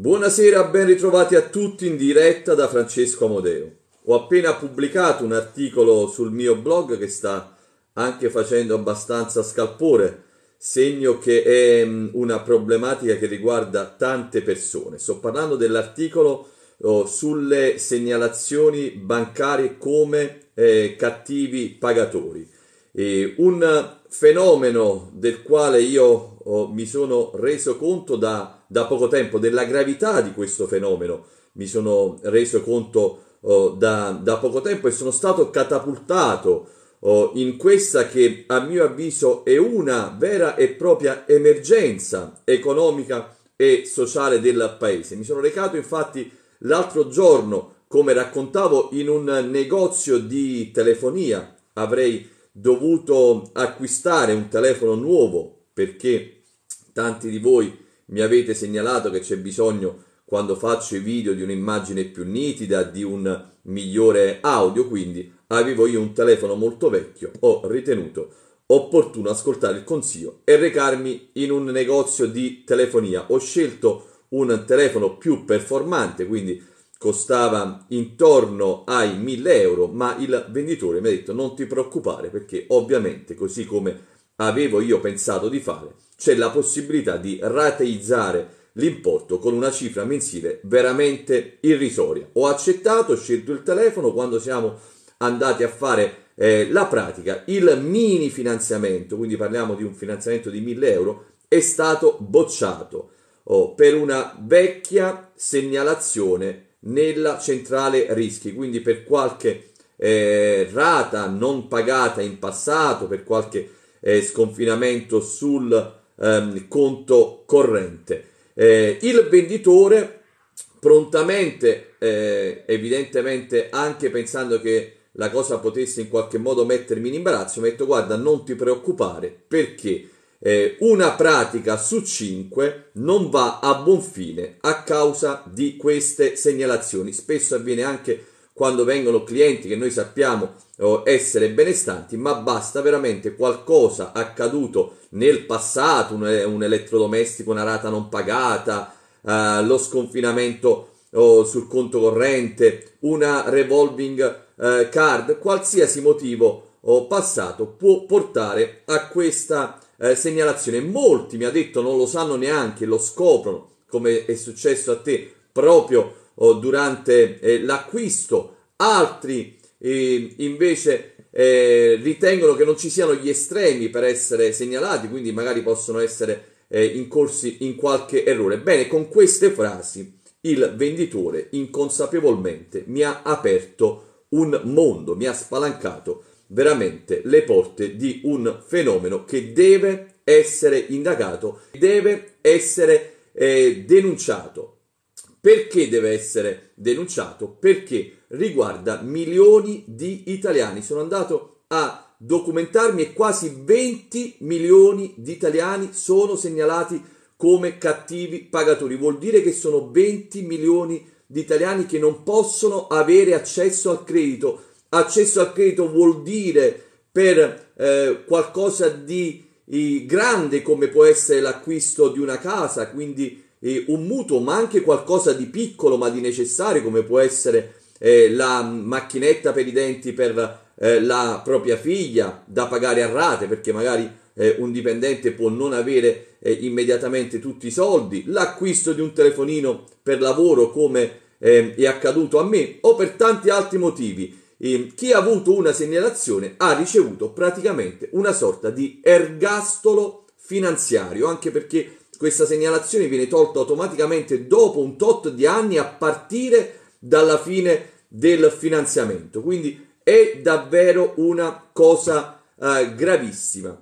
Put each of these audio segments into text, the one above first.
Buonasera, ben ritrovati a tutti in diretta da Francesco Amodeo. Ho appena pubblicato un articolo sul mio blog che sta anche facendo abbastanza scalpore, segno che è mm, una problematica che riguarda tante persone. Sto parlando dell'articolo oh, sulle segnalazioni bancarie come eh, cattivi pagatori. E un fenomeno del quale io oh, mi sono reso conto da, da, poco tempo, della gravità di questo fenomeno, mi sono reso conto oh, da, da, poco tempo e sono stato catapultato oh, in questa che a mio avviso è una vera e propria emergenza economica e sociale del paese. Mi sono recato infatti l'altro giorno, come raccontavo, in un negozio di telefonia, avrei dovuto acquistare un telefono nuovo perché tanti di voi mi avete segnalato che c'è bisogno quando faccio i video di un'immagine più nitida, di un migliore audio, quindi avevo io un telefono molto vecchio, ho ritenuto opportuno ascoltare il consiglio e recarmi in un negozio di telefonia. Ho scelto un telefono più performante, quindi costava intorno ai 1000 euro, ma il venditore mi ha detto non ti preoccupare perché ovviamente così come avevo io pensato di fare, c'è la possibilità di rateizzare l'importo con una cifra mensile veramente irrisoria. Ho accettato, ho scelto il telefono, quando siamo andati a fare eh, la pratica, il mini finanziamento, quindi parliamo di un finanziamento di 1000 euro, è stato bocciato oh, per una vecchia segnalazione nella centrale rischi, quindi per qualche eh, rata non pagata in passato, per qualche eh, sconfinamento sul ehm, conto corrente. Eh, il venditore prontamente, eh, evidentemente anche pensando che la cosa potesse in qualche modo mettermi in imbarazzo, mi ha detto guarda non ti preoccupare perché eh, una pratica su cinque non va a buon fine a causa di queste segnalazioni. Spesso avviene anche quando vengono clienti che noi sappiamo oh, essere benestanti, ma basta veramente qualcosa accaduto nel passato, un, eh, un elettrodomestico, una rata non pagata, eh, lo sconfinamento oh, sul conto corrente, una revolving eh, card, qualsiasi motivo oh, passato può portare a questa eh, segnalazione. Molti mi ha detto non lo sanno neanche, lo scoprono, come è successo a te proprio oh, durante eh, l'acquisto. Altri eh, invece eh, ritengono che non ci siano gli estremi per essere segnalati, quindi magari possono essere eh, incorsi in qualche errore. Bene, con queste frasi il venditore inconsapevolmente mi ha aperto un mondo, mi ha spalancato veramente le porte di un fenomeno che deve essere indagato, deve essere eh, denunciato. Perché deve essere denunciato? Perché riguarda milioni di italiani. Sono andato a documentarmi e quasi 20 milioni di italiani sono segnalati come cattivi pagatori. Vuol dire che sono 20 milioni di italiani che non possono avere accesso al credito, Accesso al credito vuol dire per eh, qualcosa di eh, grande come può essere l'acquisto di una casa, quindi eh, un mutuo, ma anche qualcosa di piccolo ma di necessario come può essere eh, la macchinetta per i denti per eh, la propria figlia da pagare a rate perché magari eh, un dipendente può non avere immediatamente tutti i soldi, l'acquisto di un telefonino per lavoro come è accaduto a me o per tanti altri motivi eh, chi ha avuto una segnalazione ha ricevuto praticamente una sorta di ergastolo finanziario, anche perché questa segnalazione viene tolta automaticamente dopo un tot di anni a partire dalla fine del finanziamento. Quindi è davvero una cosa eh, gravissima.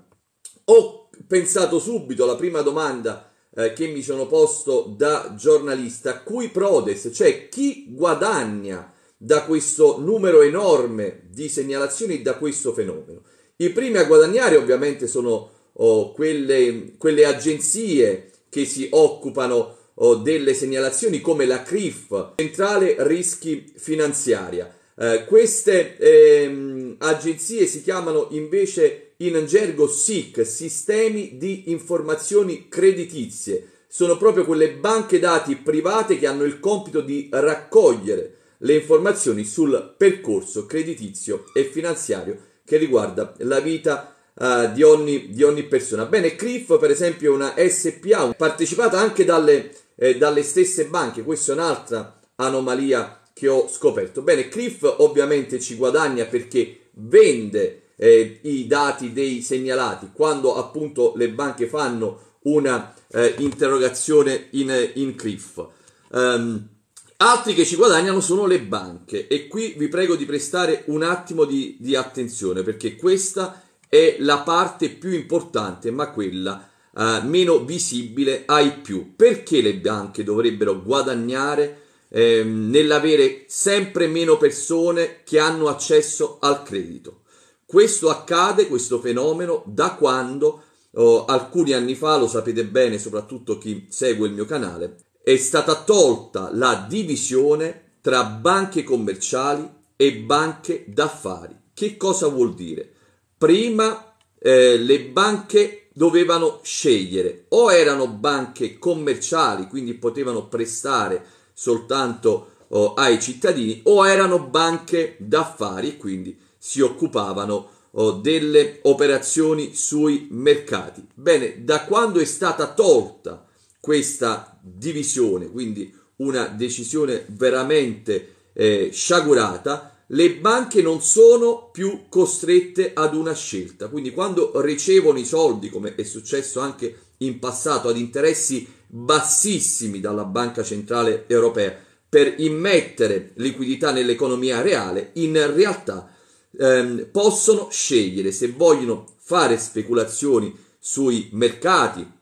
Ho pensato subito alla prima domanda eh, che mi sono posto da giornalista, cui prodes, cioè chi guadagna da questo numero enorme di segnalazioni da questo fenomeno. I primi a guadagnare ovviamente sono oh, quelle, quelle, agenzie che si occupano oh, delle segnalazioni come la CRIF, Centrale Rischi Finanziaria. Eh, queste ehm, agenzie si chiamano invece in gergo SIC, Sistemi di Informazioni Creditizie. Sono proprio quelle banche dati private che hanno il compito di raccogliere le informazioni sul percorso creditizio e finanziario che riguarda la vita Uh, di, ogni, di, ogni, persona. Bene, Criff per esempio è una SPA partecipata anche dalle, eh, dalle stesse banche, questa è un'altra anomalia che ho scoperto. Bene, Criff ovviamente ci guadagna perché vende eh, i dati dei segnalati quando appunto le banche fanno una eh, interrogazione in, in Criff. Um, ehm, Altri che ci guadagnano sono le banche e qui vi prego di prestare un attimo di, di attenzione perché questa è la parte più importante ma quella eh, meno visibile ai più. Perché le banche dovrebbero guadagnare eh, nell'avere sempre meno persone che hanno accesso al credito? Questo accade, questo fenomeno, da quando oh, alcuni anni fa, lo sapete bene soprattutto chi segue il mio canale, è stata tolta la divisione tra banche commerciali e banche d'affari. Che cosa vuol dire? Prima eh, le banche dovevano scegliere o erano banche commerciali, quindi potevano prestare soltanto oh, ai cittadini, o erano banche d'affari quindi si occupavano oh, delle operazioni sui mercati. Bene, da quando è stata tolta questa divisione, quindi una decisione veramente eh, sciagurata, le banche non sono più costrette ad una scelta. Quindi quando ricevono i soldi, come è successo anche in passato, ad interessi bassissimi dalla Banca Centrale Europea per immettere liquidità nell'economia reale, in realtà ehm, possono scegliere se vogliono fare speculazioni sui mercati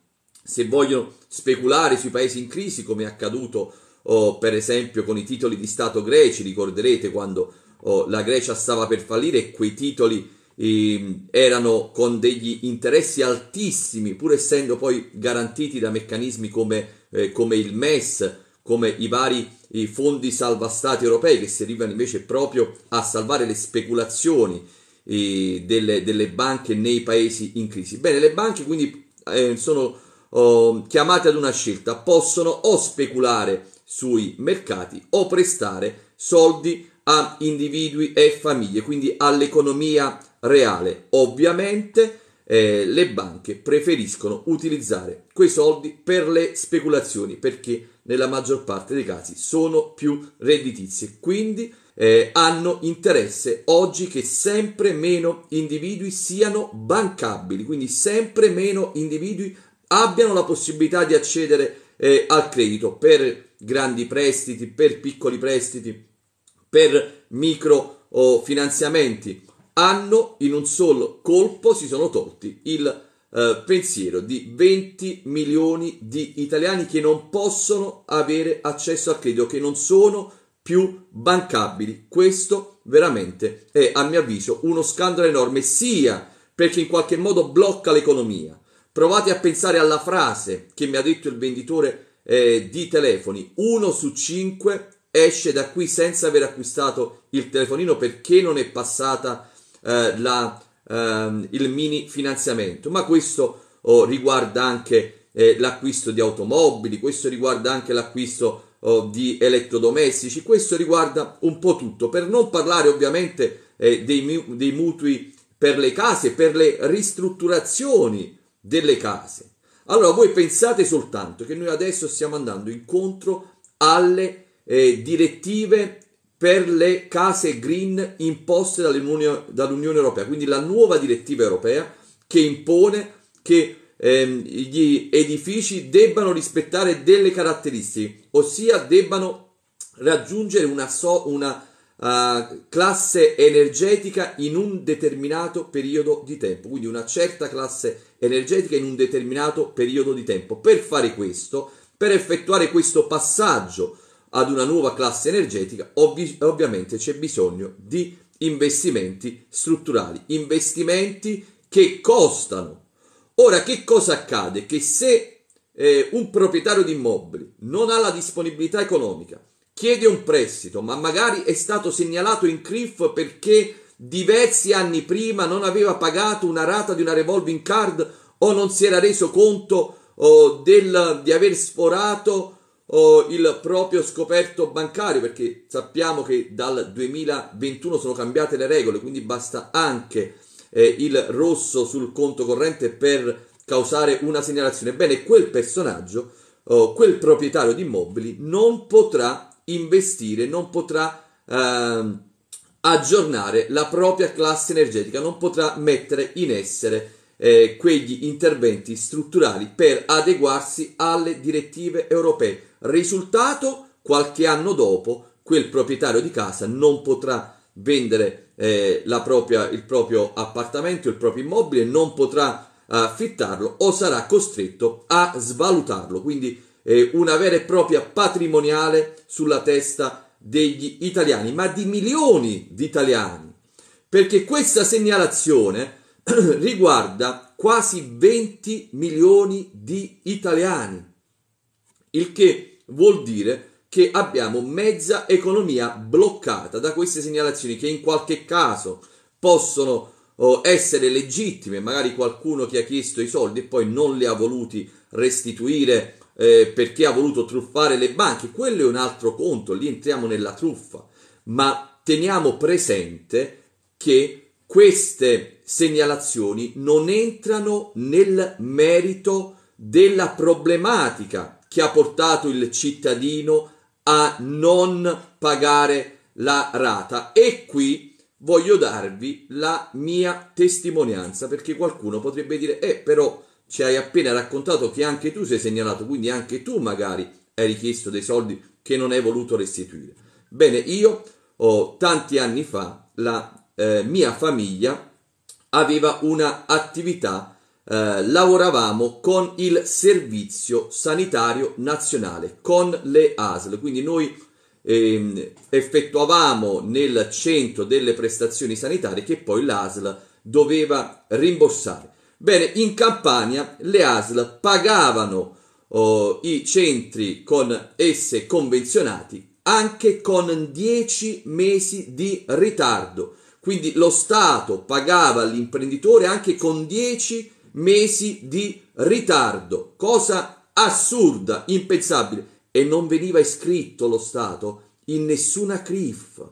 se vogliono speculare sui paesi in crisi, come è accaduto oh, per esempio con i titoli di Stato greci, ricorderete quando oh, la Grecia stava per fallire e quei titoli eh, erano con degli interessi altissimi, pur essendo poi garantiti da meccanismi come, eh, come il MES, come i vari i fondi stati europei che servivano invece proprio a salvare le speculazioni eh, delle, delle, banche nei paesi in crisi. Bene, le banche quindi eh, sono eh, chiamate ad una scelta possono o speculare sui mercati o prestare soldi a individui e famiglie, quindi all'economia reale. Ovviamente eh, le banche preferiscono utilizzare quei soldi per le speculazioni perché nella maggior parte dei casi sono più redditizie, quindi eh, hanno interesse oggi che sempre meno individui siano bancabili, quindi sempre meno individui abbiano la possibilità di accedere eh, al credito per grandi prestiti, per piccoli prestiti, per micro oh, finanziamenti. Hanno in un solo colpo si sono tolti il eh, pensiero di 20 milioni di italiani che non possono avere accesso al credito, che non sono più bancabili. Questo veramente è, a mio avviso, uno scandalo enorme, sia perché in qualche modo blocca l'economia, Provate a pensare alla frase che mi ha detto il venditore eh, di telefoni. Uno su cinque esce da qui senza aver acquistato il telefonino perché non è passata eh, la, ehm, il mini finanziamento. Ma questo oh, riguarda anche eh, l'acquisto di automobili, questo riguarda anche l'acquisto oh, di elettrodomestici, questo riguarda un po' tutto. Per non parlare ovviamente eh, dei, dei mutui per le case, per le ristrutturazioni delle case. Allora voi pensate soltanto che noi adesso stiamo andando incontro alle eh, direttive per le case green imposte dall'Unione, dall'Unione, Europea, quindi la nuova direttiva europea che impone che ehm, gli edifici debbano rispettare delle caratteristiche, ossia debbano raggiungere una, so, una uh, classe energetica in un determinato periodo di tempo, quindi una certa classe energetica in un determinato periodo di tempo. Per fare questo, per effettuare questo passaggio ad una nuova classe energetica, ovvi- ovviamente c'è bisogno di investimenti strutturali, investimenti che costano. Ora, che cosa accade? Che se eh, un proprietario di immobili non ha la disponibilità economica chiede un prestito, ma magari è stato segnalato in CRIF perché diversi anni prima non aveva pagato una rata di una revolving card o non si era reso conto oh, del, di aver sforato oh, il proprio scoperto bancario, perché sappiamo che dal 2021 sono cambiate le regole, quindi basta anche eh, il rosso sul conto corrente per causare una segnalazione. Bene, quel personaggio, oh, quel proprietario di immobili, non potrà investire, non potrà eh, aggiornare la propria classe energetica, non potrà mettere in essere eh, quegli interventi strutturali per adeguarsi alle direttive europee. Risultato, qualche anno dopo, quel proprietario di casa non potrà vendere eh, propria, il proprio appartamento, il proprio immobile, non potrà eh, affittarlo o sarà costretto a svalutarlo. Quindi eh, una vera e propria patrimoniale sulla testa degli italiani, ma di milioni di italiani, perché questa segnalazione riguarda quasi 20 milioni di italiani, il che vuol dire che abbiamo mezza economia bloccata da queste segnalazioni che in qualche caso possono oh, essere legittime, magari qualcuno che ha chiesto i soldi e poi non li ha voluti restituire eh, perché ha voluto truffare le banche, quello è un altro conto, lì entriamo nella truffa, ma teniamo presente che queste segnalazioni non entrano nel merito della problematica che ha portato il cittadino a non pagare la rata e qui voglio darvi la mia testimonianza perché qualcuno potrebbe dire eh però ci hai appena raccontato che anche tu sei segnalato, quindi anche tu magari hai richiesto dei soldi che non hai voluto restituire. Bene, io oh, tanti anni fa la eh, mia famiglia aveva un'attività, eh, lavoravamo con il Servizio Sanitario Nazionale, con le ASL, quindi noi eh, effettuavamo nel centro delle prestazioni sanitarie che poi l'ASL doveva rimborsare. Bene, in Campania le ASL pagavano oh, i centri con esse convenzionati anche con 10 mesi di ritardo. Quindi lo Stato pagava all'imprenditore anche con 10 mesi di ritardo, cosa assurda, impensabile, e non veniva iscritto lo Stato in nessuna CRIF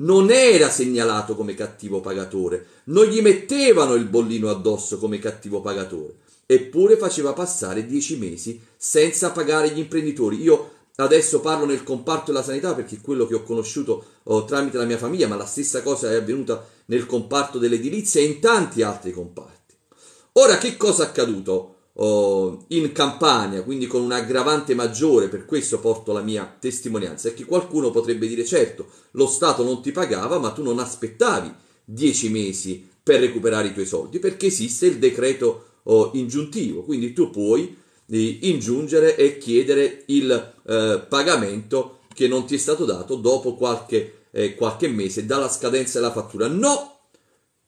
non era segnalato come cattivo pagatore, non gli mettevano il bollino addosso come cattivo pagatore, eppure faceva passare dieci mesi senza pagare gli imprenditori. Io adesso parlo nel comparto della sanità perché è quello che ho conosciuto oh, tramite la mia famiglia, ma la stessa cosa è avvenuta nel comparto dell'edilizia e in tanti altri comparti. Ora che cosa è accaduto? oh, in Campania, quindi con un aggravante maggiore, per questo porto la mia testimonianza, è che qualcuno potrebbe dire certo, lo Stato non ti pagava, ma tu non aspettavi dieci mesi per recuperare i tuoi soldi, perché esiste il decreto oh, ingiuntivo, quindi tu puoi eh, ingiungere e chiedere il eh, pagamento che non ti è stato dato dopo qualche, eh, qualche mese dalla scadenza della fattura. No!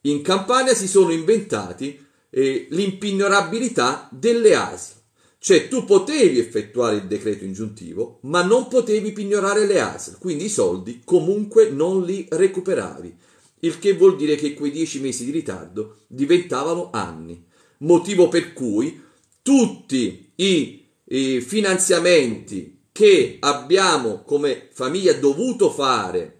In Campania si sono inventati eh, l'impignorabilità delle ASL. Cioè tu potevi effettuare il decreto ingiuntivo, ma non potevi pignorare le ASL, quindi i soldi comunque non li recuperavi, il che vuol dire che quei dieci mesi di ritardo diventavano anni, motivo per cui tutti i, i finanziamenti che abbiamo come famiglia dovuto fare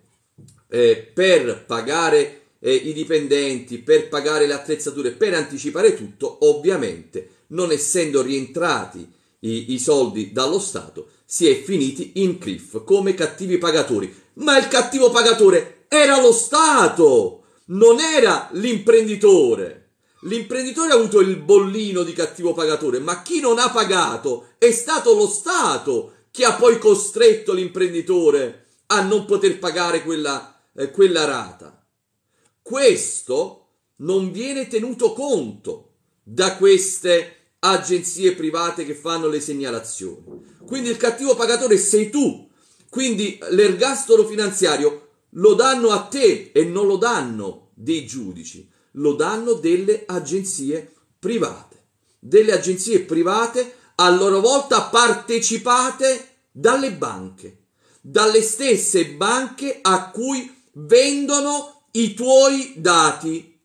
eh, per pagare eh, i dipendenti, per pagare le attrezzature, per anticipare tutto, ovviamente non essendo rientrati i, i soldi dallo Stato, si è finiti in cliff come cattivi pagatori. Ma il cattivo pagatore era lo Stato, non era l'imprenditore. L'imprenditore ha avuto il bollino di cattivo pagatore, ma chi non ha pagato è stato lo Stato che ha poi costretto l'imprenditore a non poter pagare quella, eh, quella rata. Questo non viene tenuto conto da queste agenzie private che fanno le segnalazioni. Quindi il cattivo pagatore sei tu. Quindi l'ergastolo finanziario lo danno a te e non lo danno dei giudici, lo danno delle agenzie private. Delle agenzie private a loro volta partecipate dalle banche, dalle stesse banche a cui vendono i tuoi dati,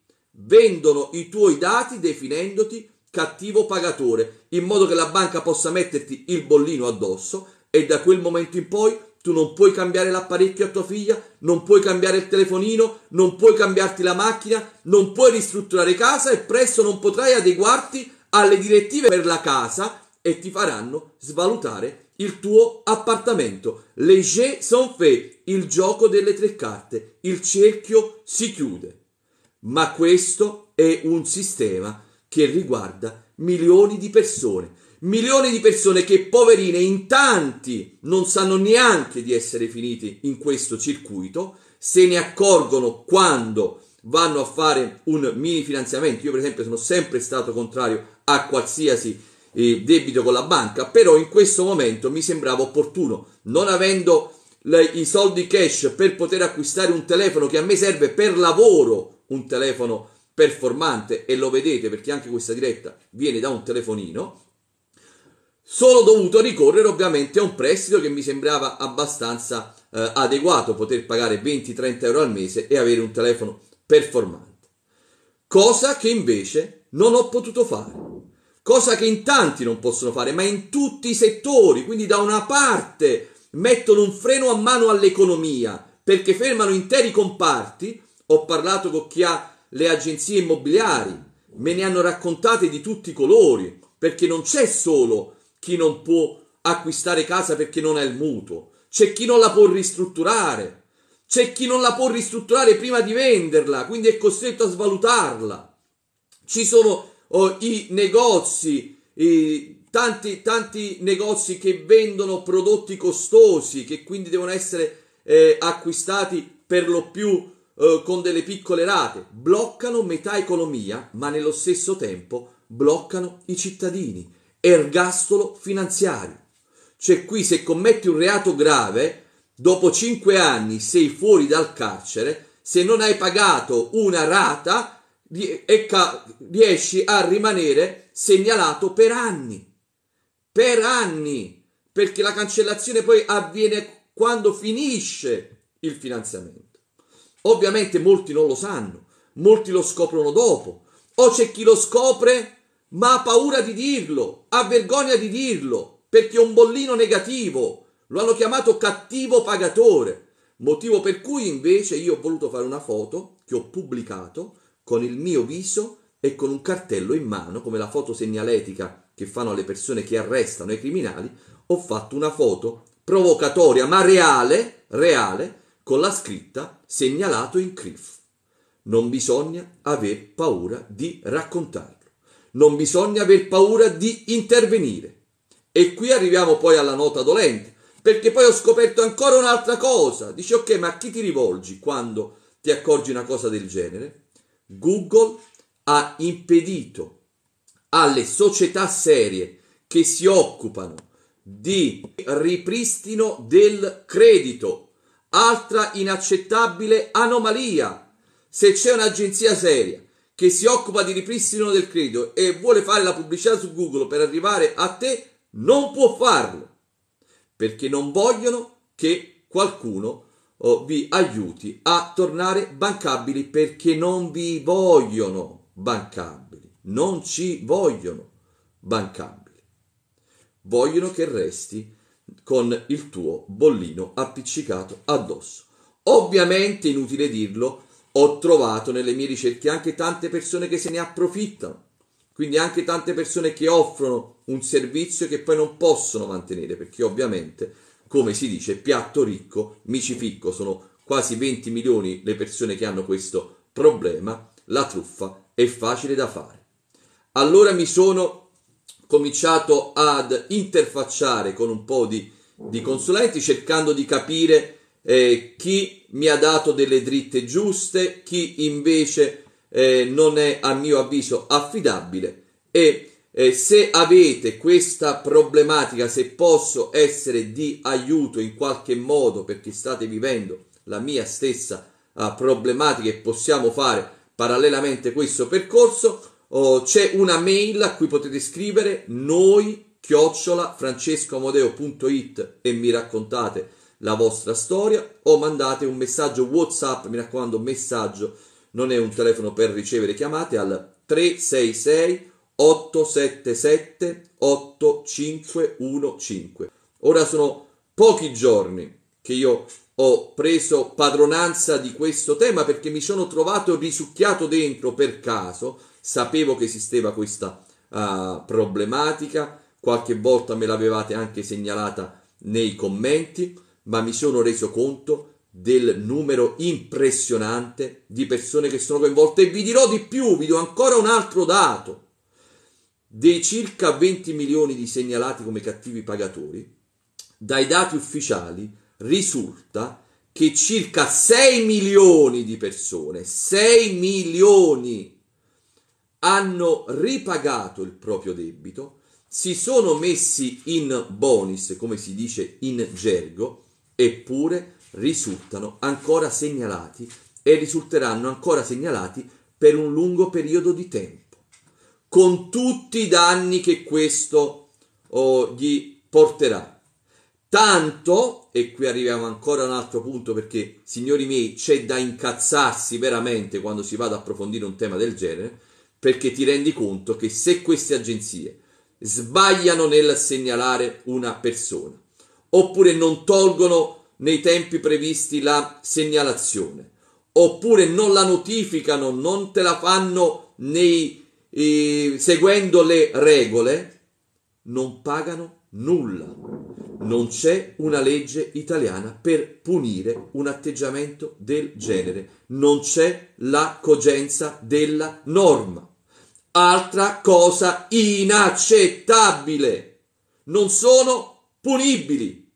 vendono i tuoi dati definendoti cattivo pagatore, in modo che la banca possa metterti il bollino addosso e da quel momento in poi tu non puoi cambiare l'apparecchio a tua figlia, non puoi cambiare il telefonino, non puoi cambiarti la macchina, non puoi ristrutturare casa e presto non potrai adeguarti alle direttive per la casa e ti faranno svalutare il tuo appartamento. Le jeux sont faits, il gioco delle tre carte, il cerchio si chiude. Ma questo è un sistema che riguarda milioni di persone, milioni di persone che poverine in tanti non sanno neanche di essere finiti in questo circuito, se ne accorgono quando vanno a fare un mini finanziamento. Io per esempio sono sempre stato contrario a qualsiasi eh, debito con la banca, però in questo momento mi sembrava opportuno, non avendo le, i soldi cash per poter acquistare un telefono che a me serve per lavoro, un telefono performante e lo vedete perché anche questa diretta viene da un telefonino, sono dovuto ricorrere ovviamente a un prestito che mi sembrava abbastanza eh, adeguato, poter pagare 20-30 euro al mese e avere un telefono performante, cosa che invece non ho potuto fare cosa che in tanti non possono fare, ma in tutti i settori. Quindi da una parte mettono un freno a mano all'economia perché fermano interi comparti. Ho parlato con chi ha le agenzie immobiliari, me ne hanno raccontate di tutti i colori, perché non c'è solo chi non può acquistare casa perché non ha il mutuo, c'è chi non la può ristrutturare, c'è chi non la può ristrutturare prima di venderla, quindi è costretto a svalutarla. Ci sono o i negozi, i tanti, tanti negozi che vendono prodotti costosi che quindi devono essere eh, acquistati per lo più eh, con delle piccole rate, bloccano metà economia, ma nello stesso tempo bloccano i cittadini. Ergastolo finanziario. Cioè qui se commetti un reato grave, dopo 5 anni sei fuori dal carcere, se non hai pagato una rata e riesci a rimanere segnalato per anni, per anni, perché la cancellazione poi avviene quando finisce il finanziamento. Ovviamente molti non lo sanno, molti lo scoprono dopo, o c'è chi lo scopre ma ha paura di dirlo, ha vergogna di dirlo, perché è un bollino negativo, lo hanno chiamato cattivo pagatore, motivo per cui invece io ho voluto fare una foto che ho pubblicato con il mio viso e con un cartello in mano, come la foto segnaletica che fanno le persone che arrestano i criminali, ho fatto una foto provocatoria ma reale, reale, con la scritta segnalato in CRIF. Non bisogna aver paura di raccontarlo, non bisogna aver paura di intervenire. E qui arriviamo poi alla nota dolente, perché poi ho scoperto ancora un'altra cosa. Dici ok, ma a chi ti rivolgi quando ti accorgi una cosa del genere? Google ha impedito alle società serie che si occupano di ripristino del credito, altra inaccettabile anomalia. Se c'è un'agenzia seria che si occupa di ripristino del credito e vuole fare la pubblicità su Google per arrivare a te, non può farlo perché non vogliono che qualcuno oh, vi aiuti a tornare bancabili perché non vi vogliono bancabili, non ci vogliono bancabili. Vogliono che resti con il tuo bollino appiccicato addosso. Ovviamente, inutile dirlo, ho trovato nelle mie ricerche anche tante persone che se ne approfittano, quindi anche tante persone che offrono un servizio che poi non possono mantenere perché ovviamente come si dice, piatto ricco, micificco, sono quasi 20 milioni le persone che hanno questo problema, la truffa è facile da fare. Allora mi sono cominciato ad interfacciare con un po' di, di consulenti cercando di capire eh, chi mi ha dato delle dritte giuste, chi invece eh, non è a mio avviso affidabile e eh, se avete questa problematica, se posso essere di aiuto in qualche modo perché state vivendo la mia stessa eh, problematica e possiamo fare parallelamente questo percorso, oh, c'è una mail a cui potete scrivere noi chiocciola francescoamodeo.it e mi raccontate la vostra storia o mandate un messaggio WhatsApp, mi raccomando, messaggio, non è un telefono per ricevere chiamate al 366 877 8515. Ora sono pochi giorni che io ho preso padronanza di questo tema perché mi sono trovato risucchiato dentro per caso, sapevo che esisteva questa uh, problematica, qualche volta me l'avevate anche segnalata nei commenti, ma mi sono reso conto del numero impressionante di persone che sono coinvolte e vi dirò di più, vi do ancora un altro dato. Dei circa 20 milioni di segnalati come cattivi pagatori, dai dati ufficiali risulta che circa 6 milioni di persone, 6 milioni, hanno ripagato il proprio debito, si sono messi in bonus, come si dice in gergo, eppure risultano ancora segnalati e risulteranno ancora segnalati per un lungo periodo di tempo con tutti i danni che questo oh, gli porterà. Tanto, e qui arriviamo ancora a un altro punto perché, signori miei, c'è da incazzarsi veramente quando si va ad approfondire un tema del genere, perché ti rendi conto che se queste agenzie sbagliano nel segnalare una persona, oppure non tolgono nei tempi previsti la segnalazione, oppure non la notificano, non te la fanno nei seguendo le regole, non pagano nulla. Non c'è una legge italiana per punire un atteggiamento del genere. Non c'è la cogenza della norma. Altra cosa inaccettabile. Non sono punibili.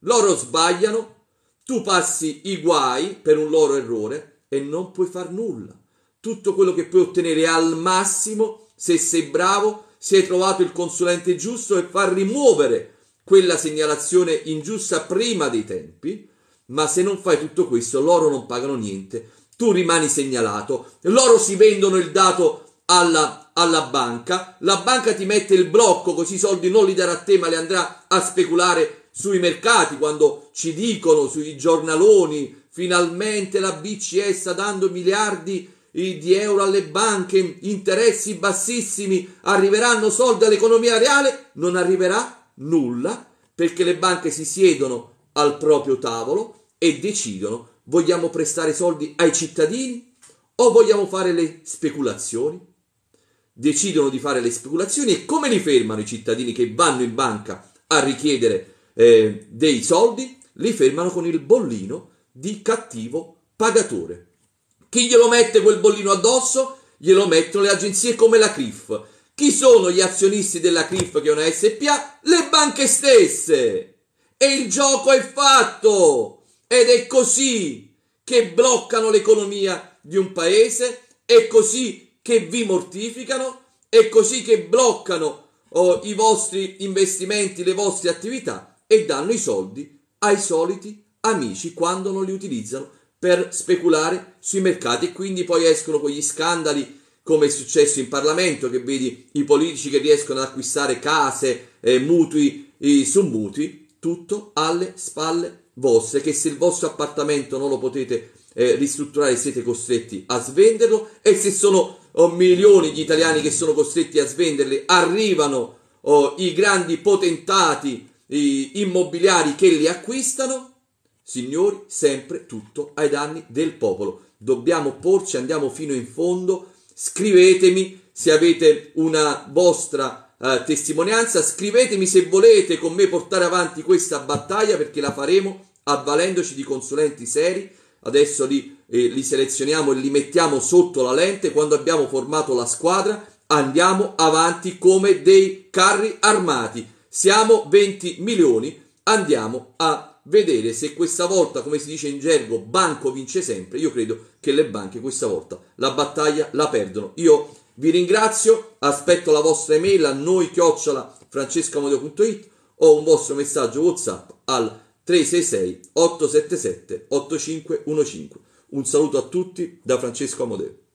Loro sbagliano, tu passi i guai per un loro errore e non puoi far nulla tutto quello che puoi ottenere al massimo se sei bravo, se hai trovato il consulente giusto e far rimuovere quella segnalazione ingiusta prima dei tempi, ma se non fai tutto questo loro non pagano niente, tu rimani segnalato, loro si vendono il dato alla, alla banca, la banca ti mette il blocco così i soldi non li darà a te ma li andrà a speculare sui mercati quando ci dicono sui giornaloni finalmente la BCE sta dando miliardi di euro alle banche, interessi bassissimi, arriveranno soldi all'economia reale, non arriverà nulla perché le banche si siedono al proprio tavolo e decidono vogliamo prestare soldi ai cittadini o vogliamo fare le speculazioni. Decidono di fare le speculazioni e come li fermano i cittadini che vanno in banca a richiedere eh, dei soldi? Li fermano con il bollino di cattivo pagatore. Chi glielo mette quel bollino addosso? Glielo mettono le agenzie come la CRIF. Chi sono gli azionisti della CRIF che è una SPA? Le banche stesse. E il gioco è fatto. Ed è così che bloccano l'economia di un paese, è così che vi mortificano, è così che bloccano oh, i vostri investimenti, le vostre attività e danno i soldi ai soliti amici quando non li utilizzano per speculare sui mercati e quindi poi escono quegli scandali come è successo in Parlamento, che vedi i politici che riescono ad acquistare case, eh, mutui eh, su mutui, tutto alle spalle vostre, che se il vostro appartamento non lo potete eh, ristrutturare siete costretti a svenderlo e se sono oh, milioni di italiani che sono costretti a svenderli, arrivano oh, i grandi potentati i immobiliari che li acquistano Signori, sempre tutto ai danni del popolo. Dobbiamo porci, andiamo fino in fondo. Scrivetemi se avete una vostra eh, testimonianza, scrivetemi se volete con me portare avanti questa battaglia perché la faremo avvalendoci di consulenti seri. Adesso li, eh, li selezioniamo e li mettiamo sotto la lente. Quando abbiamo formato la squadra andiamo avanti come dei carri armati. Siamo 20 milioni, andiamo a vedere se questa volta, come si dice in gergo, banco vince sempre. Io credo che le banche questa volta la battaglia la perdono. Io vi ringrazio, aspetto la vostra email a noi chiocciola francescamodio.it o un vostro messaggio WhatsApp al 366 877 8515. Un saluto a tutti da Francesco Amodeo.